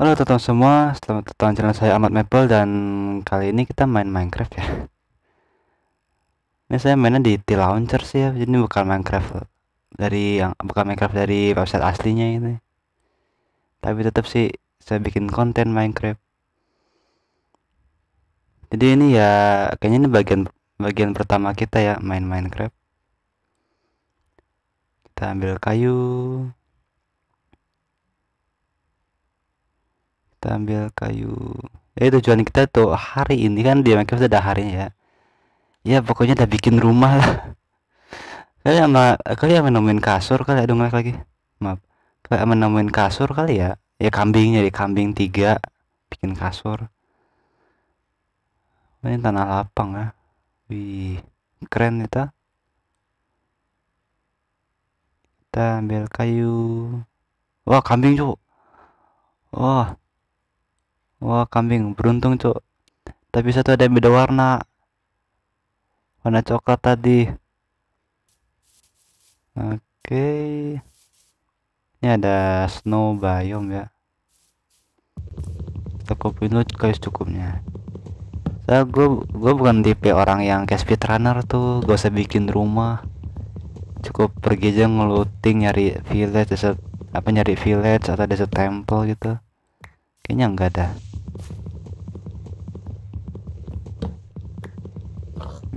Halo teman-teman semua, selamat datang channel saya Ahmad Maple dan kali ini kita main Minecraft ya. Ini saya mainnya di T Launcher sih ya, jadi bukan Minecraft dari yang bukan Minecraft dari website aslinya ini. Tapi tetap sih saya bikin konten Minecraft. Jadi ini ya kayaknya ini bagian bagian pertama kita ya main Minecraft. Kita ambil kayu, kita ambil kayu eh tujuan kita tuh hari ini kan di Minecraft ada harinya ya ya pokoknya udah bikin rumah lah kalian sama kalian menemuin kasur kali ya? aduh ngelek lagi maaf kalian menemuin kasur kali ya ya kambing jadi kambing tiga bikin kasur ini tanah lapang ya wih keren itu kita ambil kayu wah kambing cuk wah wah kambing beruntung cok tapi satu ada yang beda warna warna coklat tadi oke okay. ini ada snow biome ya Cukup pinut guys cukupnya saya gue gue bukan tipe orang yang kayak speedrunner tuh gak usah bikin rumah cukup pergi aja ngeluting nyari village desert, apa nyari village atau desert temple gitu kayaknya enggak ada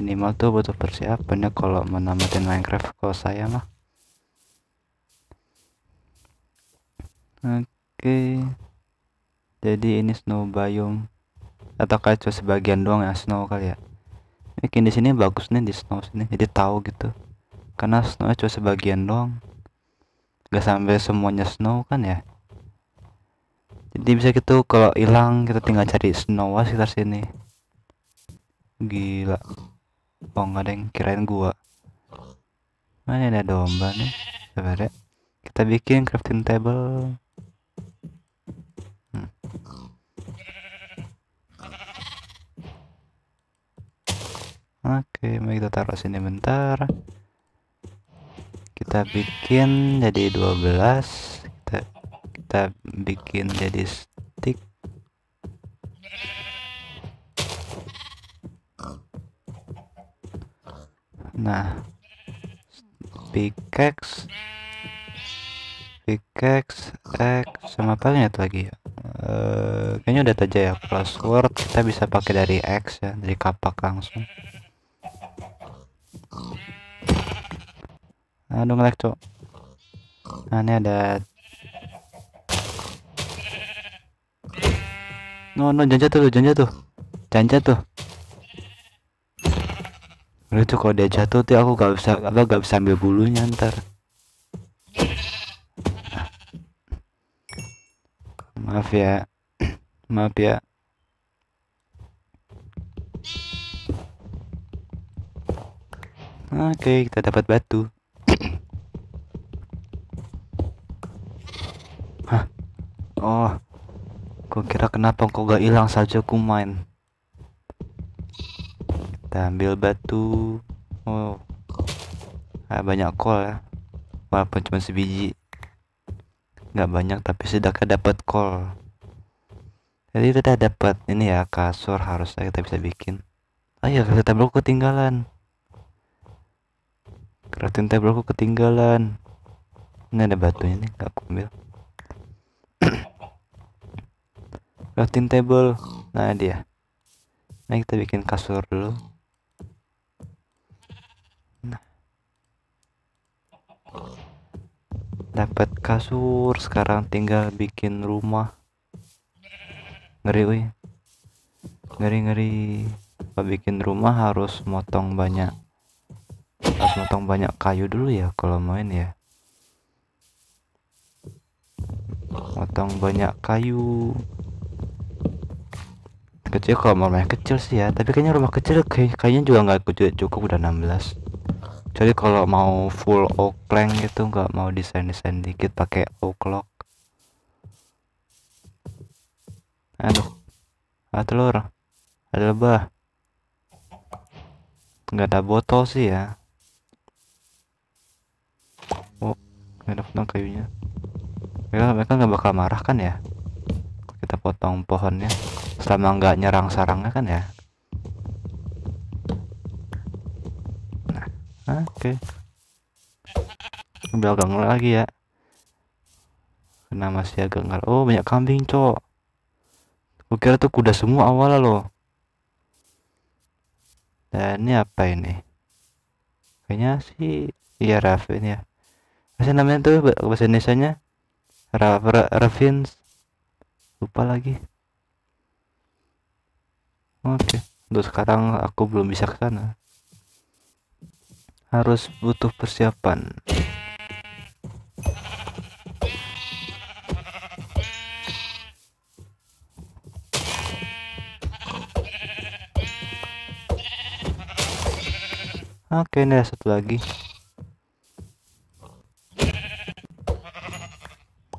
minimal tuh butuh persiapan ya kalau menamatin Minecraft kalau saya mah oke okay. jadi ini snow biome atau kayak cuma sebagian doang ya snow kali ya mungkin di sini bagus nih di snow sini jadi tahu gitu karena snow cuma sebagian doang gak sampai semuanya snow kan ya jadi bisa gitu kalau hilang kita tinggal cari snow sekitar sini gila Oh nggak ada yang kirain gua. Mana ada domba nih? Sebenarnya kita bikin crafting table. Hmm. Oke, mari kita taruh sini bentar. Kita bikin jadi 12. Kita kita bikin jadi stick nah pickaxe pickaxe X sama apa lagi ya uh, kayaknya udah aja ya password kita bisa pakai dari X ya dari kapak langsung aduh ngelag cok nah ini ada no no janja tuh janja tuh janja tuh Lalu kalau dia jatuh tuh aku gak bisa apa gak bisa ambil bulunya ntar. Maaf ya, maaf ya. Oke, kita dapat batu. Hah? Oh, kok kira kenapa kok gak hilang saja ku main? kita ambil batu oh ah, banyak kol ya walaupun cuma sebiji nggak banyak tapi sudah dapat kol jadi kita dapat ini ya kasur harusnya kita bisa bikin ayo oh, iya, kita tabloku ketinggalan keratin tabloku ketinggalan ini ada batunya nih nggak aku ambil crafting table nah dia nah kita bikin kasur dulu Dapat kasur, sekarang tinggal bikin rumah. Ngeri, wih. Ngeri ngeri. Kalau bikin rumah harus motong banyak. Harus motong banyak kayu dulu ya kalau main ya. Motong banyak kayu kecil kalau rumahnya kecil sih ya tapi kayaknya rumah kecil kayaknya juga nggak cukup udah 16 jadi kalau mau full oaklang gitu nggak mau desain desain dikit pakai oaklock aduh ah telur ada lebah nggak ada botol sih ya oh nggak ada kayunya mereka mereka nggak bakal marah kan ya kita potong pohonnya selama nggak nyerang sarangnya kan ya Oke. Okay. udah belakang lagi ya. Kena masih agak ngar. Oh, banyak kambing, Cok. Gue kira tuh kuda semua awal loh. Dan nah, ini apa ini? Kayaknya sih iya Raffin ya. Apa namanya tuh bahasa Indonesia-nya Ra Raffin lupa lagi. Oke, okay. untuk sekarang aku belum bisa ke sana harus butuh persiapan Oke, ini ada satu lagi.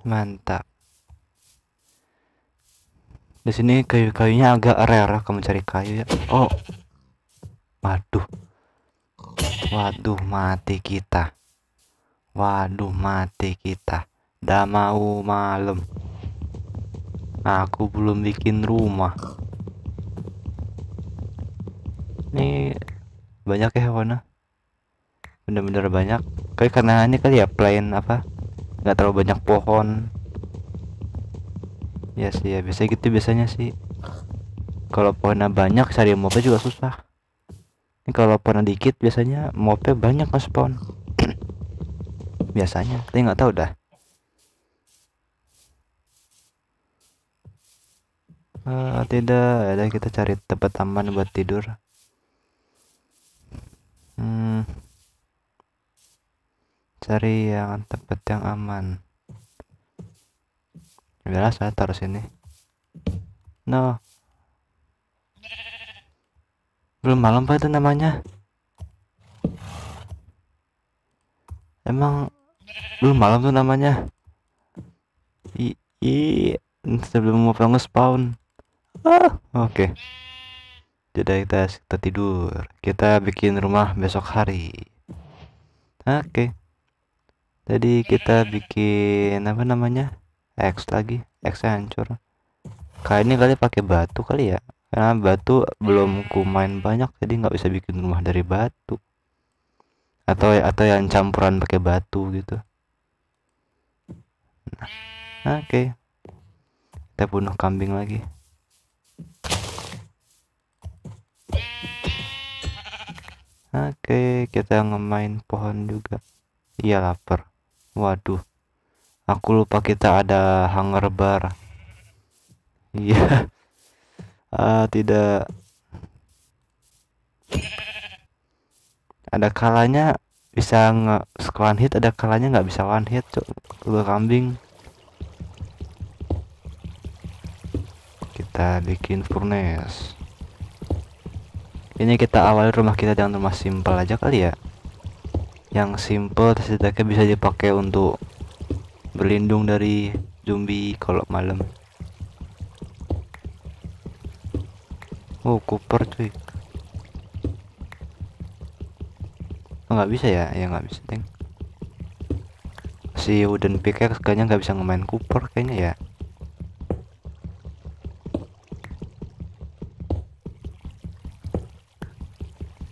Mantap. Di sini kayu-kayunya agak rare kamu cari kayu ya. Oh. Waduh. Waduh mati kita. Waduh mati kita. Dah mau malam. Aku belum bikin rumah. Ini banyak ya warna. Bener-bener banyak. Kayak karena ini kali ya plain apa? Gak terlalu banyak pohon. Ya sih ya, biasanya gitu biasanya sih. Kalau pohonnya banyak cari mobil juga susah ini kalau pernah dikit biasanya mope banyak nge-spawn kan biasanya tapi nggak tahu dah uh, tidak ada kita cari tempat aman buat tidur hmm. cari yang tempat yang aman biarlah saya taruh sini no belum malam pak itu namanya emang belum malam tuh namanya i i sebelum mau pengen spawn ah oke okay. jadi kita kita tidur kita bikin rumah besok hari oke okay. jadi kita bikin apa namanya X lagi X hancur kali ini kali pakai batu kali ya karena batu belum hmm. ku main banyak jadi nggak bisa bikin rumah dari batu atau atau yang campuran pakai batu gitu nah, nah oke okay. kita bunuh kambing lagi oke okay, kita ngemain pohon juga iya lapar waduh aku lupa kita ada hangar bar iya yeah. Ah, tidak ada kalanya bisa nggak one hit ada kalanya nggak bisa one hit cok Lu kambing kita bikin furnace ini kita awali rumah kita dengan rumah simple aja kali ya yang simple setidaknya bisa dipakai untuk berlindung dari zombie kalau malam Oh, koper cuy. Oh, nggak oh, bisa ya? Ya enggak bisa, Teng. Si Wooden Pickaxe kayaknya enggak bisa ngemain kuper, kayaknya ya.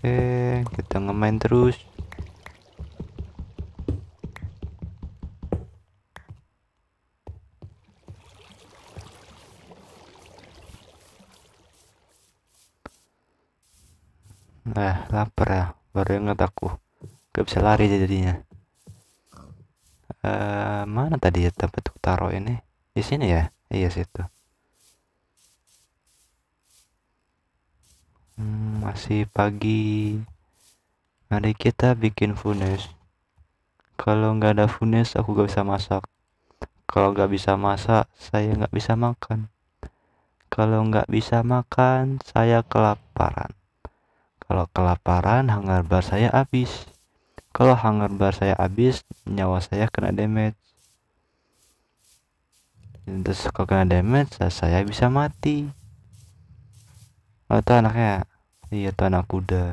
Eh, kita ngemain terus. baru ingat aku gak bisa lari jadinya uh, mana tadi ya tempat taro ini di sini ya iya situ hmm, masih pagi mari kita bikin funes kalau nggak ada funes aku gak bisa masak kalau nggak bisa masak saya nggak bisa makan kalau nggak bisa makan saya kelaparan kalau kelaparan, hangar bar saya habis. Kalau hangar bar saya habis, nyawa saya kena damage. Terus kalau kena damage, saya bisa mati. Atau oh, anaknya, iya tuh anak kuda.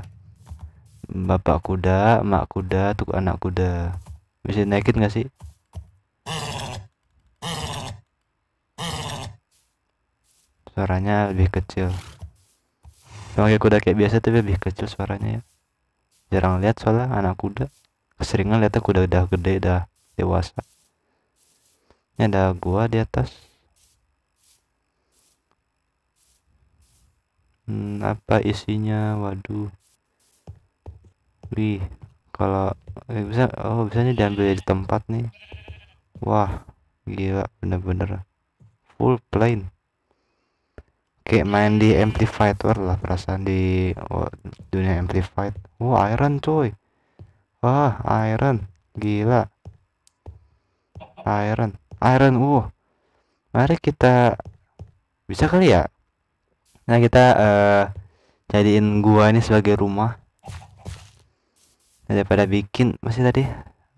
Bapak kuda, mak kuda, tuh anak kuda. Bisa naikin gak sih? Suaranya lebih kecil pakai kuda kayak biasa tapi lebih kecil suaranya ya jarang lihat soalnya anak kuda keseringan lihatnya kuda udah gede udah dewasa ini ada gua di atas hmm, apa isinya waduh wih kalau eh, bisa oh bisa nih diambil di tempat nih wah gila bener-bener full plane kayak main di amplified world lah perasaan di oh, dunia amplified wah wow, iron cuy wah iron gila iron iron uh mari kita bisa kali ya nah kita uh, jadiin gua ini sebagai rumah daripada bikin masih tadi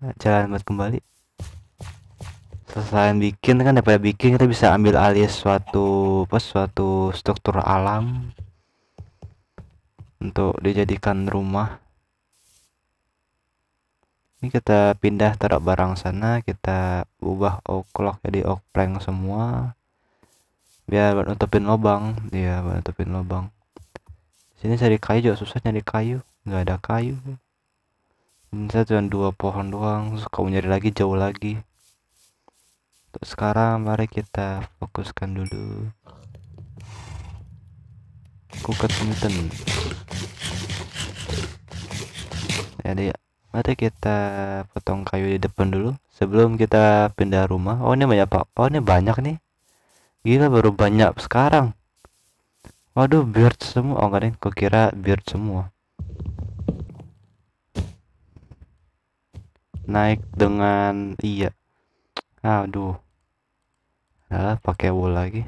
eh, jalan buat kembali selain bikin kan daripada bikin kita bisa ambil alih suatu apa suatu struktur alam untuk dijadikan rumah ini kita pindah taruh barang sana kita ubah oklok jadi plank semua biar nutupin lubang dia ya, nutupin lubang sini cari kayu juga susah nyari kayu nggak ada kayu ini saya cuma dua pohon doang suka kamu nyari lagi jauh lagi untuk sekarang mari kita fokuskan dulu Kuket Mitten Jadi mari kita potong kayu di depan dulu Sebelum kita pindah rumah Oh ini banyak pak Oh ini banyak nih Gila baru banyak sekarang Waduh beard semua Oh enggak deh kukira beard semua Naik dengan iya aduh nah pakai wool lagi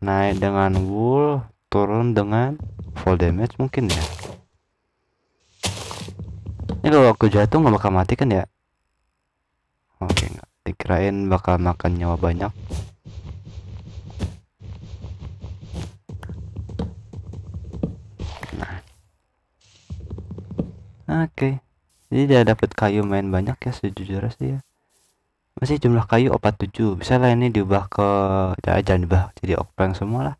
naik dengan wool turun dengan full damage mungkin ya ini kalau aku jatuh nggak bakal mati kan ya oke nggak dikirain bakal makan nyawa banyak nah. oke jadi dia dapat kayu main banyak ya sejujurnya sih ya masih jumlah kayu 47 bisa lah ini diubah ke ya, jangan diubah jadi plank semua lah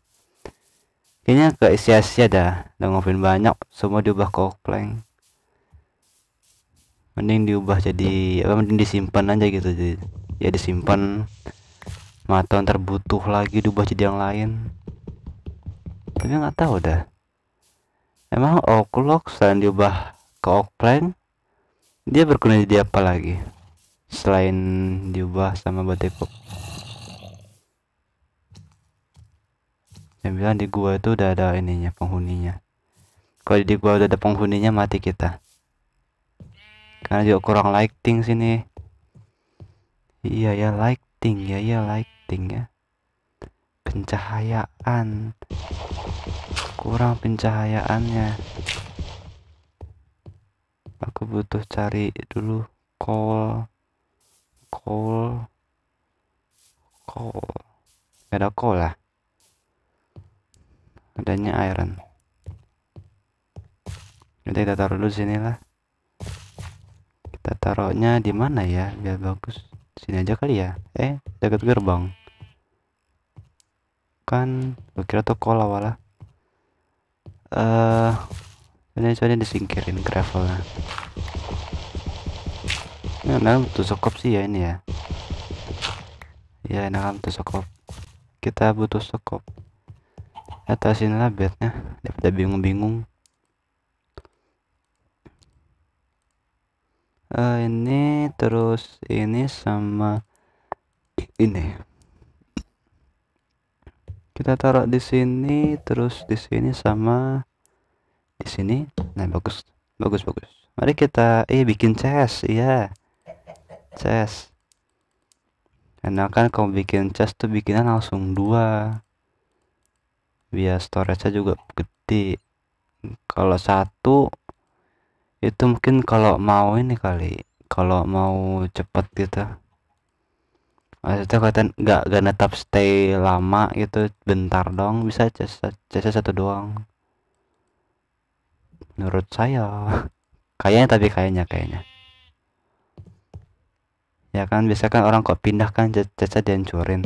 kayaknya ke sia-sia dah udah ngopin banyak semua diubah ke plank mending diubah jadi apa mending disimpan aja gitu jadi ya disimpan mata ntar butuh lagi diubah jadi yang lain tapi nggak tahu dah emang oklok selain diubah ke plank dia berguna jadi apa lagi selain diubah sama Batekop yang bilang di gua itu udah ada ininya penghuninya kalau di gua udah ada penghuninya mati kita karena juga kurang lighting sini iya ya lighting ya ya lighting ya pencahayaan kurang pencahayaannya aku butuh cari dulu call kol, kol, gak ada kol lah adanya iron nanti kita taruh dulu sini lah kita taruhnya di mana ya biar bagus sini aja kali ya eh dekat gerbang kan kira tuh awal lah eh uh, ini soalnya disingkirin gravel gravelnya ini butuh sokop sih ya ini ya ya enak butuh sokop. kita butuh sekop atasin lah bednya daripada bingung-bingung uh, ini terus ini sama ini kita taruh di sini terus di sini sama di sini nah bagus bagus bagus mari kita eh bikin chest iya yeah chest enak kan kalau bikin chest tuh bikinan langsung dua biar storage juga gede kalau satu itu mungkin kalau mau ini kali kalau mau cepet gitu maksudnya kelihatan nggak nggak netap stay lama itu bentar dong bisa chest satu doang menurut saya kayaknya tapi kayaknya kayaknya ya kan biasa kan orang kok pindah kan caca dihancurin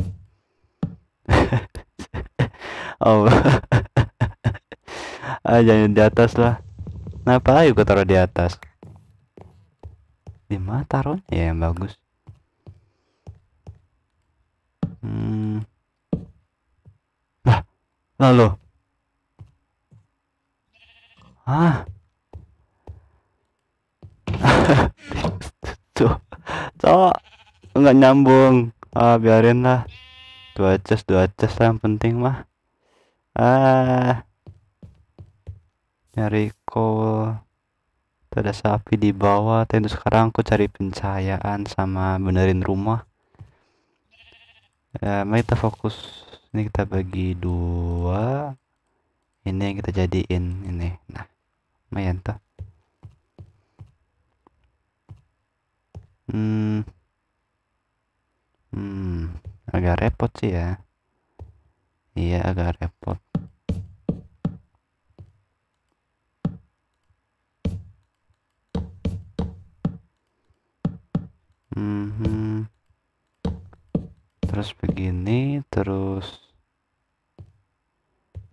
oh ah jangan di atas lah kenapa ayo gue taruh di atas di mana taruhnya ya yang bagus hmm lah lalu ah tuh cowok nggak nyambung ah biarin lah dua ces dua ces lah yang penting mah ah nyari coal ada sapi di bawah tentu sekarang aku cari pencahayaan sama benerin rumah ya, mari kita fokus ini kita bagi dua ini yang kita jadiin ini nah lumayan tuh Hmm. Hmm, agak repot sih ya. Iya, agak repot. hmm. Terus begini, terus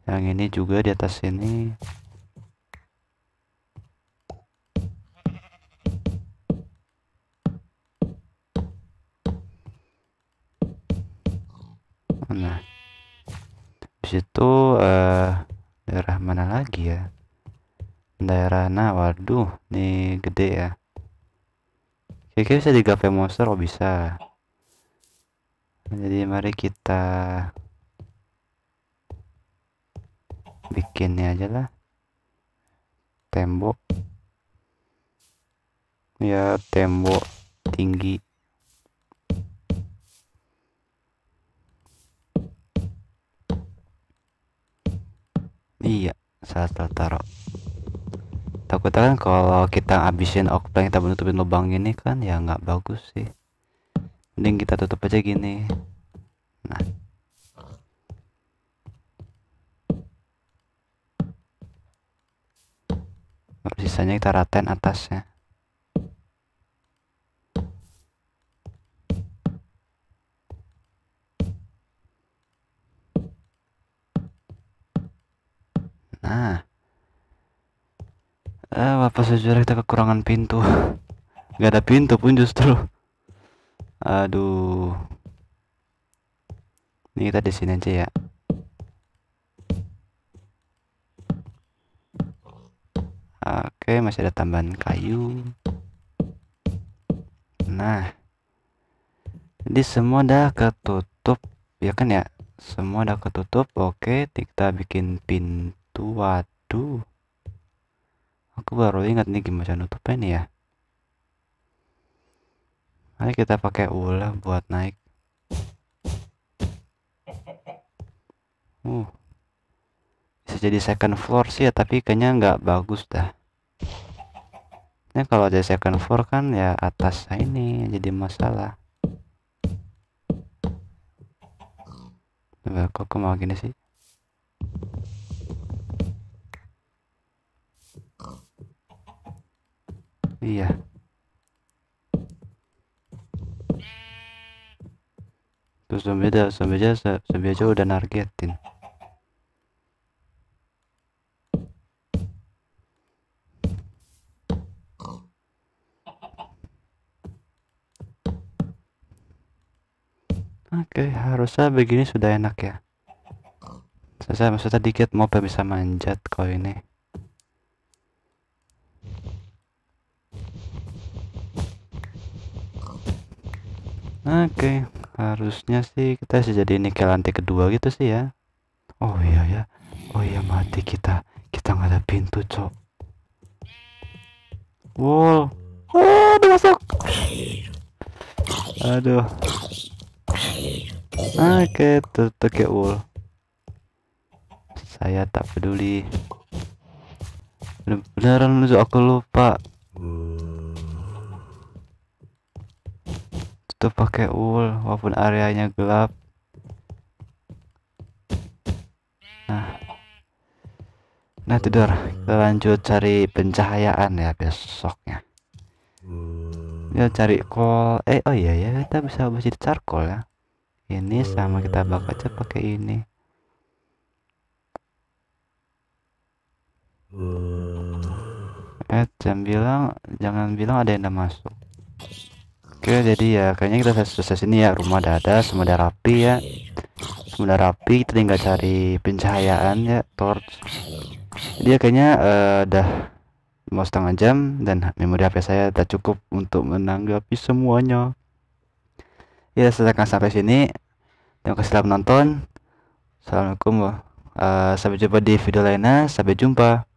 yang ini juga di atas sini. habis itu uh, eh, daerah mana lagi ya daerah nah waduh nih gede ya kayaknya bisa di cafe monster oh bisa jadi mari kita bikinnya aja lah tembok ya tembok saat taro takutnya kan kalau kita habisin plank kita menutupin lubang ini kan ya nggak bagus sih mending kita tutup aja gini nah sisanya kita ratain atasnya eh apa sejujurnya kita kekurangan pintu nggak ada pintu pun justru aduh ini kita di sini aja ya oke masih ada tambahan kayu nah jadi semua dah ketutup ya kan ya semua dah ketutup oke kita bikin pintu waduh Aku baru ingat nih gimana nutupnya nih ya. Mari kita pakai ulah buat naik. Uh. Bisa jadi second floor sih ya, tapi kayaknya nggak bagus dah. ini kalau ada second floor kan ya atas ini jadi masalah. Coba kok mau gini sih? Iya. Terus sampai aja, sampai aja, sampai aja udah nargetin. Oke, okay, harusnya begini sudah enak ya. Saya maksudnya dikit mau bisa manjat kau ini. Oke, okay. harusnya sih kita sih jadi ini ke lantai kedua gitu sih ya. Oh iya ya. Oh iya mati kita. Kita nggak ada pintu, Cok. Wow. Oh, masuk. Aduh. Oke, tutup ya, wall. Saya tak peduli. Benar-benar Benar-benar aku lupa tuh pakai wool walaupun areanya gelap nah nah tidur kita lanjut cari pencahayaan ya besoknya ya cari kol eh oh iya ya kita bisa bisa charcoal ya ini sama kita hmm. bakal aja pakai ini hmm. eh jangan bilang jangan bilang ada yang udah masuk Oke, jadi ya kayaknya kita selesai sini ya. Rumah udah ada, semua udah rapi ya. Semua udah rapi, kita tinggal cari pencahayaan ya, torch. Dia ya, kayaknya uh, udah mau setengah jam dan memori HP saya tak cukup untuk menanggapi semuanya. Ya, akan sampai sini. Terima kasih telah menonton. Assalamualaikum. Uh, sampai jumpa di video lainnya. Sampai jumpa.